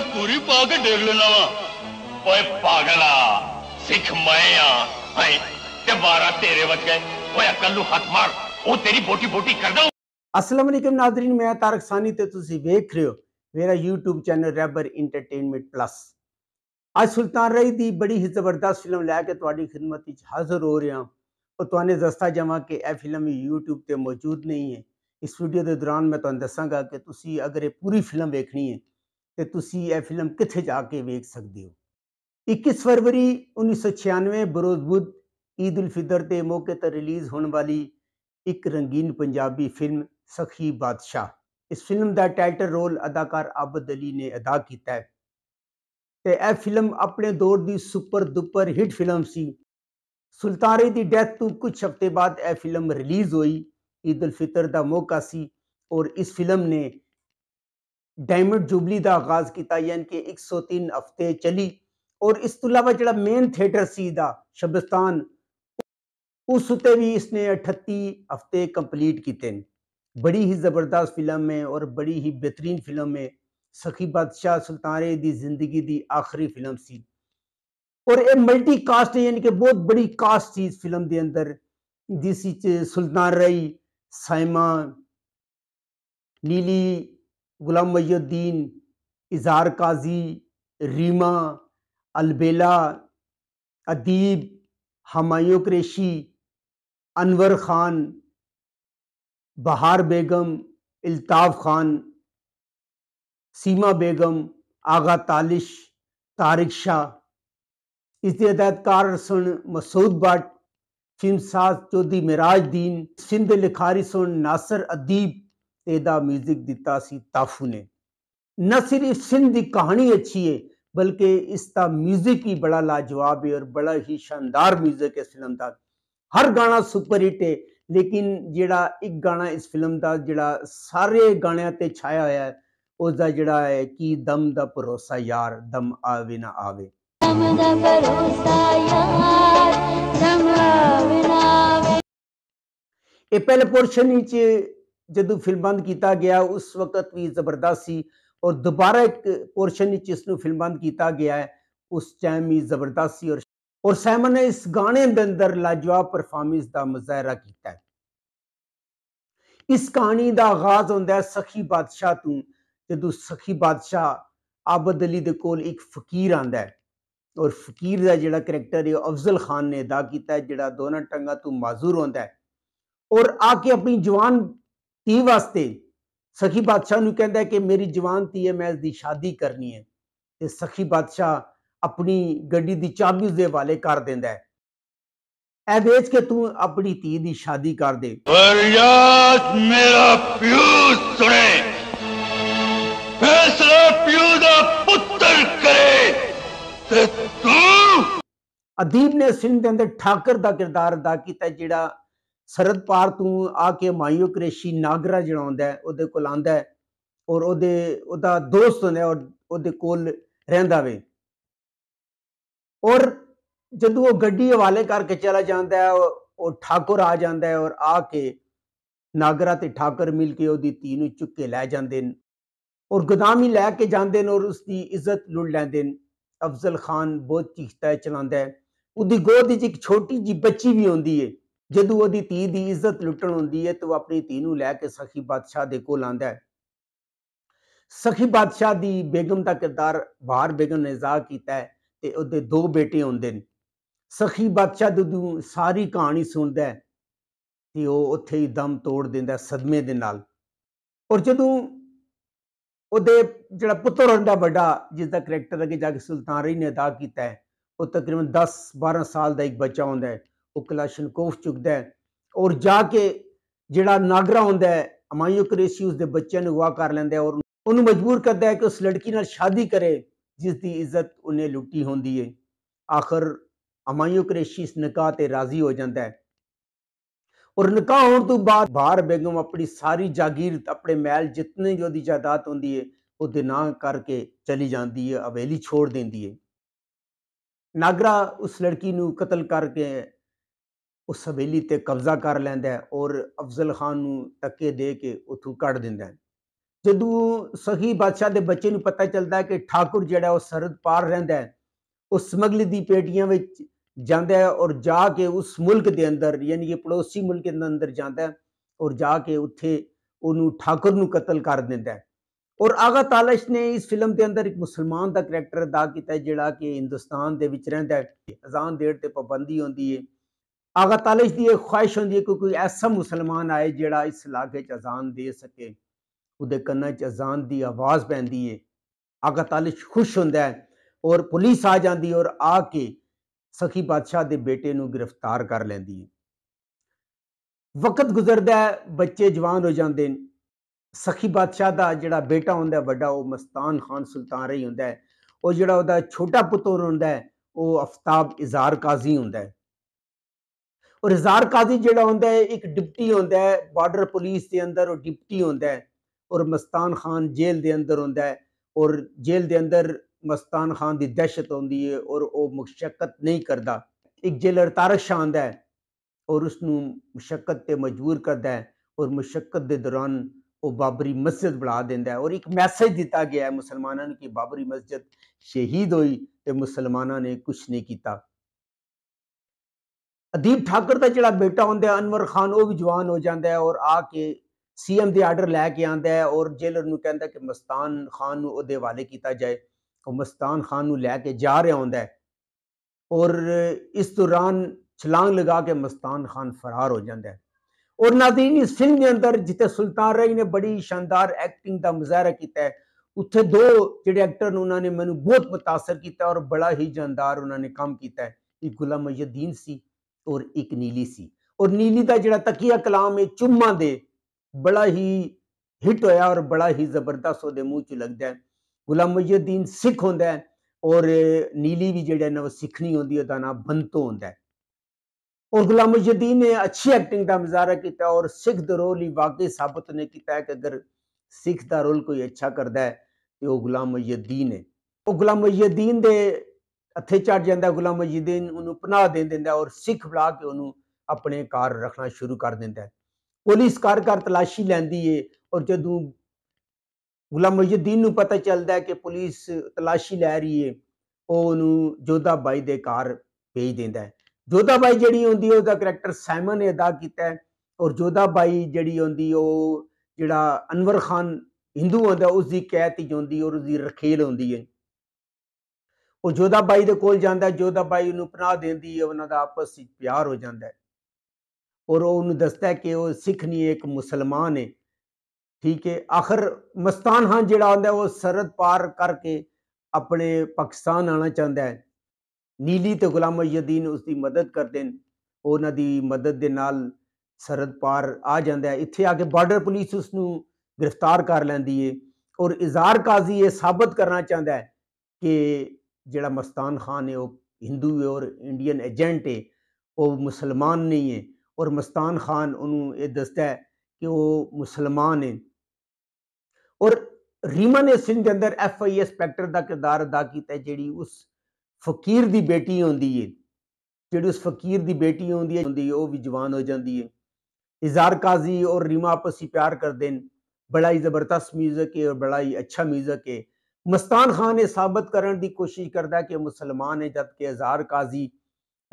कुरी पाग डेरलना पागला सिख मैया बारा तेरे बच गए कलू हाथ मार वो तेरी बोटी बोटी कर दू असलम नादरीन मैं तारक सानी तो वेख रहे हो मेरा यूट्यूब चैनल रैबर इंटरटेनमेंट प्लस अज सुल्तान रही की बड़ी ही जबरदस्त फिल्म लैके थोड़ी खिदमत हाजिर हो रहा और तुमने दसता जावा कि यह फिल्म यूट्यूब मौजूद नहीं है इस वीडियो के दौरान मैं तुम दसागा कि तुम अगर ये पूरी फिल्म वेखनी है ਤੇ ਤੁਸੀਂ ਇਹ ਫਿਲਮ ਕਿੱਥੇ ਜਾ ਕੇ ਵੇਖ ਸਕਦੇ ਹੋ 21 ਫਰਵਰੀ 1996 ਬਰੋਜ਼ਬੁੱਧ ਈਦ ਉਲ ਫਿਤਰ ਦੇ ਮੌਕੇ ਤੇ ਰਿਲੀਜ਼ ਹੋਣ ਵਾਲੀ ਇੱਕ ਰੰਗੀਨ ਪੰਜਾਬੀ ਫਿਲਮ ਸਖੀ ਬਾਦਸ਼ਾਹ ਇਸ ਫਿਲਮ ਦਾ ਟਾਈਟਲ ਰੋਲ ਅਦਾਕਾਰ ਆਬਦ ਅਲੀ ਨੇ ਅਦਾ ਕੀਤਾ ਹੈ ਤੇ ਇਹ ਫਿਲਮ ਆਪਣੇ ਦੌਰ ਦੀ ਸੁਪਰ ਦੁਪਰ ਹਿੱਟ ਫਿਲਮ ਸੀ ਸੁਲਤਾਰੇ ਦੀ ਡੈਥ ਤੋਂ ਕੁਝ ਹਫ਼ਤੇ ਬਾਅਦ ਇਹ ਫਿਲਮ ਰਿਲੀਜ਼ ਹੋਈ ਈਦ ਉਲ ਫਿਤਰ ਦਾ ਮੌਕਾ ਸੀ ਔਰ ਇਸ ਫਿਲਮ ਨੇ डायमंड जुबली का आगाज किया यानी कि एक सौ तीन हफ्ते चली और इस तू अलावा जो मेन थिएटर से शबस्तान उस उ भी इसने अठत्ती हफ्ते कंप्लीट किए बड़ी ही जबरदस्त फिल्म है और बड़ी ही बेहतरीन फिल्म है सखी बादशाह सुल्तारे की जिंदगी की आखिरी फिल्म सी और यह मल्टी कास्ट है यानी कि बहुत बड़ी कास्ट थी इस फिल्म के अंदर जिस सुल्तान रही साइमा लीली गुलाम मैुद्दीन इजार काजी रीमा अलबेला अदीब हमायों क्रेशी अनवर ख़ान बहार बेगम अल्ताफ़ ख़ान सीमा बेगम आगा तालिश तारिक शाह इस हदायतकार सुन मसूद भट्ट फिल्म चौधरी मिराज दीन सिंध लिखारी सुन नासर अदीब एदा म्यूजिक दिता सी ताफू ने न सिर्फ सिंध की कहानी अच्छी है बल्कि इसका म्यूजिक ही बड़ा लाजवाब है और बड़ा ही शानदार म्यूजिक है फिल्म का हर गाना सुपर हिट है लेकिन जड़ा एक गाना इस फिल्म का जड़ा सारे गाणते छाया हुआ है उसका जड़ा है कि दम द भरोसा यार दम आवे ना आवे ये पहले पोर्शन जो फिल्म बंद किया गया उस वक्त भी जबरदस्त सी और दोबारा एक पोर्शन इसमें फिल्म बंद किया गया है उस टाइम भी जबरदस्त सी और और सैमन ने इस गाने के अंदर लाजवाब परफॉर्मेंस का मुजाहरा किया इस कहानी का आगाज है सखी बादशाह तू जो सखी बादशाह आबद अली को एक फकीर आंदा है और फकीर का जो करैक्टर है अफजल खान ने अदा किया जो दोनों टंगा तू माजूर आंदा है और आके अपनी जवान ਧੀ ਵਾਸਤੇ ਸਖੀ ਬਾਦਸ਼ਾਹ ਨੂੰ ਕਹਿੰਦਾ ਕਿ ਮੇਰੀ ਜਵਾਨ ਧੀ ਹੈ ਮੈਂ ਇਸ ਦੀ ਸ਼ਾਦੀ ਕਰਨੀ ਹੈ ਤੇ ਸਖੀ ਬਾਦਸ਼ਾਹ ਆਪਣੀ ਗੱਡੀ ਦੀ ਚਾਬੀ ਉਸ ਦੇ ਹਵਾਲੇ ਕਰ ਦਿੰਦਾ ਹੈ ਐ ਵੇਚ ਕੇ ਤੂੰ ਆਪਣੀ ਧੀ ਦੀ ਸ਼ਾਦੀ ਕਰ ਦੇ ਫਰਿਆਦ ਮੇਰਾ ਪਿਓ ਸੁਣੇ ਫੈਸਲਾ ਪਿਓ ਦਾ ਪੁੱਤਰ ਕਰੇ ਤੇ ਤੂੰ ਅਦੀਬ ਨੇ ਸਿੰਧ ਦੇ ਅੰਦਰ ਠਾਕਰ ਦਾ ਕਿਰਦਾਰ ਅਦਾ ਕੀਤਾ ਜਿਹੜਾ शरद पार तू आके मायू कुरेशी नागरा जो आंदे को आंदा है और दोस्त होंगे और कोल रहा वे और जो वो ग्डी हवाले करके चला जाता है और ठाकुर आ जाता है और आके नागरा तो ठाकुर मिलकर वो धी में चुके लै जाते हैं और गोदामी लैके जाते हैं और उसकी इज्जत लुड़ लेंदे अफजल खान बहुत चीखता है चला उसकी गोद एक छोटी जी बच्ची भी आती है ਜਦੋਂ ਉਹਦੀ ਧੀ ਦੀ ਇੱਜ਼ਤ ਲੁੱਟਣ ਹੁੰਦੀ ਹੈ ਤੇ ਉਹ ਆਪਣੀ ਧੀ ਨੂੰ ਲੈ ਕੇ ਸਖੀ ਬਾਦਸ਼ਾਹ ਦੇ ਕੋਲ ਆਂਦਾ ਹੈ ਸਖੀ ਬਾਦਸ਼ਾਹ ਦੀ ਬੇਗਮ ਦਾ ਕਿਰਦਾਰ ਬਾਹਰ ਬੇਗਮ ਨੇ ਜ਼ਾਹ ਕੀਤਾ ਹੈ ਤੇ ਉਹਦੇ ਦੋ ਬੇਟੇ ਹੁੰਦੇ ਨੇ ਸਖੀ ਬਾਦਸ਼ਾਹ ਦੂ ਸਾਰੀ ਕਹਾਣੀ ਸੁਣਦਾ ਹੈ ਤੇ ਉਹ ਉੱਥੇ ਹੀ ਦਮ ਤੋੜ ਦਿੰਦਾ ਸਦਮੇ ਦੇ ਨਾਲ ਔਰ ਜਦੋਂ ਉਹਦੇ ਜਿਹੜਾ ਪੁੱਤਰ ਹੁੰਦਾ ਵੱਡਾ ਜਿਸ ਦਾ ਕੈਰੈਕਟਰ ਅਗੇ ਜਾ ਕੇ ਸੁਲਤਾਨ ਰਹੀ ਨੇ ਅਦਾ ਕੀਤਾ ਹੈ ਉਹ ਤਕਰੀਬਨ 10 12 ਸਾਲ ਦਾ ਇੱਕ ਬੱਚਾ ਹੁੰਦਾ ਹੈ ਉਹ ਕਲਾਸ਼ਨਕੋਫ ਚੁੱਕਦਾ ਹੈ ਔਰ ਜਾ ਕੇ ਜਿਹੜਾ ਨਾਗਰਾ ਹੁੰਦਾ ਹੈ ਅਮਾਇਓ ਕਰੇਸੀ ਉਸ ਦੇ ਬੱਚਿਆਂ ਨੂੰ ਅਗਵਾ ਕਰ ਲੈਂਦਾ ਹੈ ਔਰ ਉਹਨੂੰ ਮਜਬੂਰ ਕਰਦਾ ਹੈ ਕਿ ਉਸ ਲੜਕੀ ਨਾਲ ਸ਼ਾਦੀ ਕਰੇ ਜਿਸ ਦੀ ਇੱਜ਼ਤ ਉਹਨੇ ਲੁੱਟੀ ਹੁੰਦੀ ਹੈ ਆਖਰ ਅਮਾਇਓ ਕਰੇਸ਼ੀ ਇਸ ਨਿਕਾਹ ਤੇ ਰਾਜ਼ੀ ਹੋ ਜਾਂਦਾ ਹੈ ਔਰ ਨਿਕਾਹ ਹੋਣ ਤੋਂ ਬਾਅਦ ਬਾਹਰ ਬੇਗਮ ਆਪਣੀ ਸਾਰੀ ਜਾਗੀਰ ਆਪਣੇ ਮਹਿਲ ਜਿੰਨੇ ਜੋ ਦੀ ਜਾਇਦਾਦ ਹੁੰਦੀ ਹੈ ਉਹ ਦਿਨਾ ਕਰਕੇ ਚਲੀ ਜਾਂਦੀ ਹੈ ਹਵੇਲੀ ਛੋੜ ਦਿੰਦੀ ਹੈ ਨਾਗਰਾ ਉਸ ਲੜਕੀ ਨੂੰ ਕਤਲ ਕਰਕੇ ਉਸ ਹਵੇਲੀ ਤੇ ਕਬਜ਼ਾ ਕਰ ਲੈਂਦਾ ਔਰ ਅਫਜ਼ਲ ਖਾਨ ਨੂੰ ਟੱਕੇ ਦੇ ਕੇ ਉਥੋਂ ਕੱਢ ਦਿੰਦਾ ਹੈ ਜਦੋਂ ਸਹੀ ਬਾਦਸ਼ਾਹ ਦੇ ਬੱਚੇ ਨੂੰ ਪਤਾ ਚੱਲਦਾ ਹੈ ਕਿ ਠਾਕੁਰ ਜਿਹੜਾ ਉਹ ਸਰਹੱਦ ਪਾਰ ਰਹਿੰਦਾ ਹੈ ਉਹ ਸਮਗਲੀ ਦੀ ਪੇਟੀਆਂ ਵਿੱਚ ਜਾਂਦਾ ਹੈ ਔਰ ਜਾ ਕੇ ਉਸ ਮੁਲਕ ਦੇ ਅੰਦਰ ਯਾਨੀ ਕਿ ਪੜੋਸੀ ਮੁਲਕ ਦੇ ਅੰਦਰ ਜਾਂਦਾ ਹੈ ਔਰ ਜਾ ਕੇ ਉੱਥੇ ਉਹਨੂੰ ਠਾਕੁਰ ਨੂੰ ਕਤਲ ਕਰ ਦਿੰਦਾ ਹੈ ਔਰ ਆਗਾ ਤਾਲਸ਼ ਨੇ ਇਸ ਫਿਲਮ ਦੇ ਅੰਦਰ ਇੱਕ ਮੁਸਲਮਾਨ ਦਾ ਕੈਰੈਕਟਰ ਅਦਾ ਕੀਤਾ ਜਿਹੜਾ ਕਿ ਹਿੰਦੁਸਤਾਨ ਦੇ ਵਿੱਚ ਰਹਿੰਦਾ ਹੈ ਅਜ਼ਾਨ ਦੇੜ ਤੇ ਪਾਬੰਦੀ ਹੁੰਦੀ ਹੈ आगा तलाश की एक ख्वाहिश होंगी कि कोई ऐसा मुसलमान आए जो इस इलाके अजान दे सके उसके कन्ना च अजान की आवाज़ पैंती है आगा तलाश खुश होंद और पुलिस आ जाती और आके सखी बादशाह के बेटे को गिरफ्तार कर लेंदी है वक्त गुजरद बच्चे जवान हो जाते हैं सखी बादशाह का जोड़ा बेटा होंगे व्डा वह मस्तान खान सुल्तान रही होंगे और जोड़ा वह छोटा पुत्र होंगे वह आफ्ताब इजार काजी होंगे और हजार काजी जो होंगे एक डिप्टी होंगे बॉर्डर पुलिस के अंदर और डिप्टी होंगे और मस्तान खान जेल के अंदर होंगे और जेल के अंदर मस्तान खान की दहशत आती है और वह मुशक्कत नहीं करता एक जेलर तारक शाह आंदा है और उसू मुशक्कत पर मजबूर करता है और मुशक्कत के दौरान वो बाबरी मस्जिद बुला देता है और एक मैसेज दिता गया है मुसलमानों ने कि बाबरी मस्जिद शहीद हुई तो मुसलमानों ने कुछ नहीं किया अदीप ठाकर का जोड़ा बेटा होंगे अनवर खान वह भी जवान हो जाता है और आके के सी एम दर्डर लैके आता है और जेलर कहता कि मस्तान खान हवाले किया जाए और मस्तान खान लैके जा रहा हों और इस दौरान छलांग लगा के मस्तान खान फरार हो जाता है और नादरीन इस फिल्म के अंदर जिते सुल्तान रही ने बड़ी शानदार एक्टिंग का मुजाहरा किया उत्थे दो जे एक्टर उन्होंने मैं बहुत मुतासर किया और बड़ा ही जानदार उन्होंने काम किया एक गुलाम यदीन सी और एक नीली सी और नीली का जरा तकिया कलाम है चुम्मा दे बड़ा ही हिट होया और बड़ा ही जबरदस्त होते मुँह च लगता है गुलाम मुजुद्दीन सिख होंद और नीली भी जेड़ा ना वो सीखनी होंगी ना बंतो होंद और गुलाम मुजुद्दीन ने अच्छी एक्टिंग का मुजहरा किया और सिख द रोल ही वाकई साबित ने किया कि अगर सिख का रोल कोई अच्छा करता है तो वह गुलाम मुजुद्दीन है और गुलाम मुजुद्दीन के ਅੱਥੇ ਚੜ ਜਾਂਦਾ ਗੁਲਾਮ ਮਜੀਦੀਨ ਉਹਨੂੰ ਪਨਾਹ ਦੇ ਦਿੰਦਾ ਔਰ ਸਿੱਖ ਬੁਲਾ ਕੇ ਉਹਨੂੰ ਆਪਣੇ ਘਰ ਰੱਖਣਾ ਸ਼ੁਰੂ ਕਰ ਦਿੰਦਾ ਪੁਲਿਸ ਘਰ ਘਰ ਤਲਾਸ਼ੀ ਲੈਂਦੀ ਏ ਔਰ ਜਦੋਂ ਗੁਲਾਮ ਮਜੀਦੀਨ ਨੂੰ ਪਤਾ ਚੱਲਦਾ ਕਿ ਪੁਲਿਸ ਤਲਾਸ਼ੀ ਲੈ ਰਹੀ ਏ ਉਹ ਉਹਨੂੰ ਜੋਧਾ ਬਾਈ ਦੇ ਘਰ ਭੇਜ ਦਿੰਦਾ ਜੋਧਾ ਬਾਈ ਜਿਹੜੀ ਹੁੰਦੀ ਉਹਦਾ ਕੈਰੈਕਟਰ ਸਾਈਮਨ ਨੇ ਅਦਾ ਕੀਤਾ ਹੈ ਔਰ ਜੋਧਾ ਬਾਈ ਜਿਹੜੀ ਹੁੰਦੀ ਉਹ ਜਿਹੜਾ ਅਨਵਰ ਖਾਨ ਹਿੰਦੂ ਹੁੰਦਾ ਉਸ ਦੀ ਕੈਤ ਹੀ ਹੁੰਦੀ ਔਰ ਉਸ ਦੀ ਰਖੇਲ ਹੁੰਦੀ ਹੈ ਉਹ ਜੋਦਾ ਬਾਈ ਦੇ ਕੋਲ ਜਾਂਦਾ ਜੋਦਾ ਬਾਈ ਉਹਨੂੰ ਪਨਾਹ ਦਿੰਦੀ ਹੈ ਉਹਨਾਂ ਦਾ ਆਪਸ ਵਿੱਚ ਪਿਆਰ ਹੋ ਜਾਂਦਾ ਹੈ ਔਰ ਉਹ ਉਹਨੂੰ ਦੱਸਦਾ ਕਿ ਉਹ ਸਿੱਖ ਨਹੀਂ ਇੱਕ ਮੁਸਲਮਾਨ ਹੈ ਠੀਕ ਹੈ ਆਖਰ ਮਸਤਾਨ ਹਾਂ ਜਿਹੜਾ ਹੁੰਦਾ ਉਹ ਸਰਦ ਪਾਰ ਕਰਕੇ ਆਪਣੇ ਪਾਕਿਸਤਾਨ ਆਣਾ ਚਾਹੁੰਦਾ ਹੈ ਨੀਲੀ ਤੇ ਗੁਲਾਮ ਅਯਦੀਨ ਉਸ ਦੀ ਮਦਦ ਕਰਦੇ ਨੇ ਉਹਨਾਂ ਦੀ ਮਦਦ ਦੇ ਨਾਲ ਸਰਦ ਪਾਰ ਆ ਜਾਂਦਾ ਹੈ ਇੱਥੇ ਆ ਕੇ ਬਾਰਡਰ ਪੁਲਿਸ ਉਸ ਨੂੰ ਗ੍ਰਿਫਤਾਰ ਕਰ ਲੈਂਦੀ ਏ ਔਰ ਇਜ਼ਾਰ ਕਾਜ਼ੀ ਇਹ ਸਾਬਤ ਕਰਨਾ ਚਾਹੁੰਦਾ ਹੈ ਕਿ जो मस्तान खान है हिंदू है और इंडियन एजेंट है वह मुसलमान नहीं है और मस्तान खान उन्हों दसता है कि वह मुसलमान है और रीमा ने सिंह के अंदर एफ आई एसपैक्टर का किरदार अदा किया जी उस फकीर की बेटी आँदी है जी उस फकीर की बेटी आँदी है वह भी जवान हो जाती है इजार काजी और रीमा आपस ही प्यार करते हैं बड़ा ही जबरदस्त म्यूजिक है और बड़ा ही अच्छा म्यूजिक है मस्तान खान ने साबित करने की कोशिश करता है कि मुसलमान है जबकि हजार काजी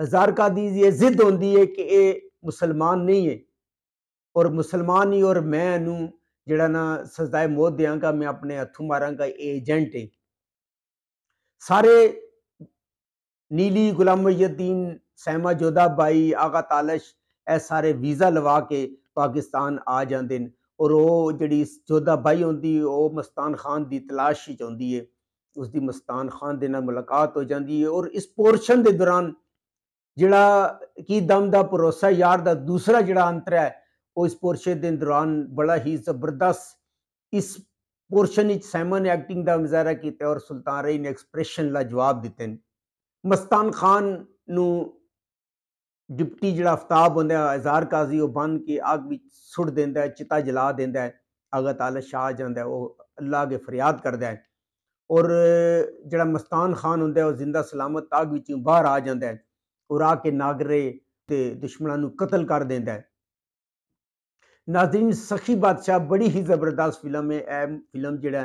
हजार काजी ये जिद होती है कि ये मुसलमान नहीं है और मुसलमान ही और मैं इनू जड़ा ना सजाए मौत देंगा मैं अपने हथों मारा एजेंट है सारे नीली गुलाम मैदीन सहमा जोधा बाई आगा तालश ए सारे वीजा लवा के पाकिस्तान आ जाते हैं ਔਰ ਉਹ ਜਿਹੜੀ ਜੋਧਾ ਬਾਈ ਹੁੰਦੀ ਉਹ ਮਸਤਾਨ ਖਾਨ ਦੀ ਤਲਾਸ਼ ਵਿੱਚ ਆਉਂਦੀ ਹੈ ਉਸ ਦੀ ਮਸਤਾਨ ਖਾਨ ਦੇ ਨਾਲ ਮੁਲਾਕਾਤ ਹੋ ਜਾਂਦੀ ਹੈ ਔਰ ਇਸ ਪੋਰਸ਼ਨ ਦੇ ਦੌਰਾਨ ਜਿਹੜਾ ਕੀ ਦਮ ਦਾ ਭਰੋਸਾ ਯਾਰ ਦਾ ਦੂਸਰਾ ਜਿਹੜਾ ਅੰਤਰ ਹੈ ਉਹ ਇਸ ਪੋਰਸ਼ਨ ਦੇ ਦੌਰਾਨ ਬੜਾ ਹੀ ਜ਼ਬਰਦਸਤ ਇਸ ਪੋਰਸ਼ਨ ਵਿੱਚ ਸਾਈਮਨ ਐਕਟਿੰਗ ਦਾ ਮਜ਼ਾਰਾ ਕੀਤਾ ਔਰ ਸੁਲਤਾਨ ਰਈ ਨੇ ਐਕਸਪ੍ਰੈਸ਼ਨ ਲਾ ਜਵਾਬ ਦਿੱਤੇ ਨੇ ਮਸਤਾਨ ਖਾਨ ਨੂੰ डिप्टी जरा आफ्ताब हों हजार काजी बन के अग भी सुट देंदा है चिता जला दें है अगर तला शाह जाता है वह अल्लाह के फरियाद करता है और जो मस्तान खान हों जिंदा सलामत आग बच बहर आ जाए है और आके नागरे के दुश्मनों कतल कर देता है नाजरीन सखी बादशाह बड़ी ही जबरदस्त फिल्म है ए फिल्म जोड़ा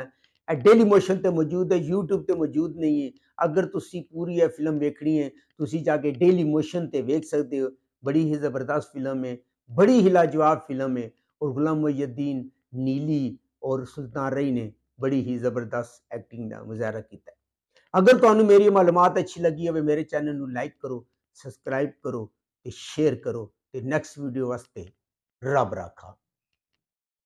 डेली मोशन से मौजूद है यूट्यूब पर मौजूद नहीं है अगर तुम पूरी यह फिल्म वेखनी है तुम जाके डेली मोशन से वेख सकते हो बड़ी ही जबरदस्त फिल्म है बड़ी ही लाजवाब फिल्म है और गुलाम मोयद्दीन नीली और सुल्तान रई ने बड़ी ही ज़बरदस्त एक्टिंग का मुजाहरा किया अगर तू मेरी मालूम अच्छी लगी हो मेरे चैनल में लाइक करो सबसक्राइब करो तो शेयर करो तो नैक्सट वीडियो वास्ते रब राखा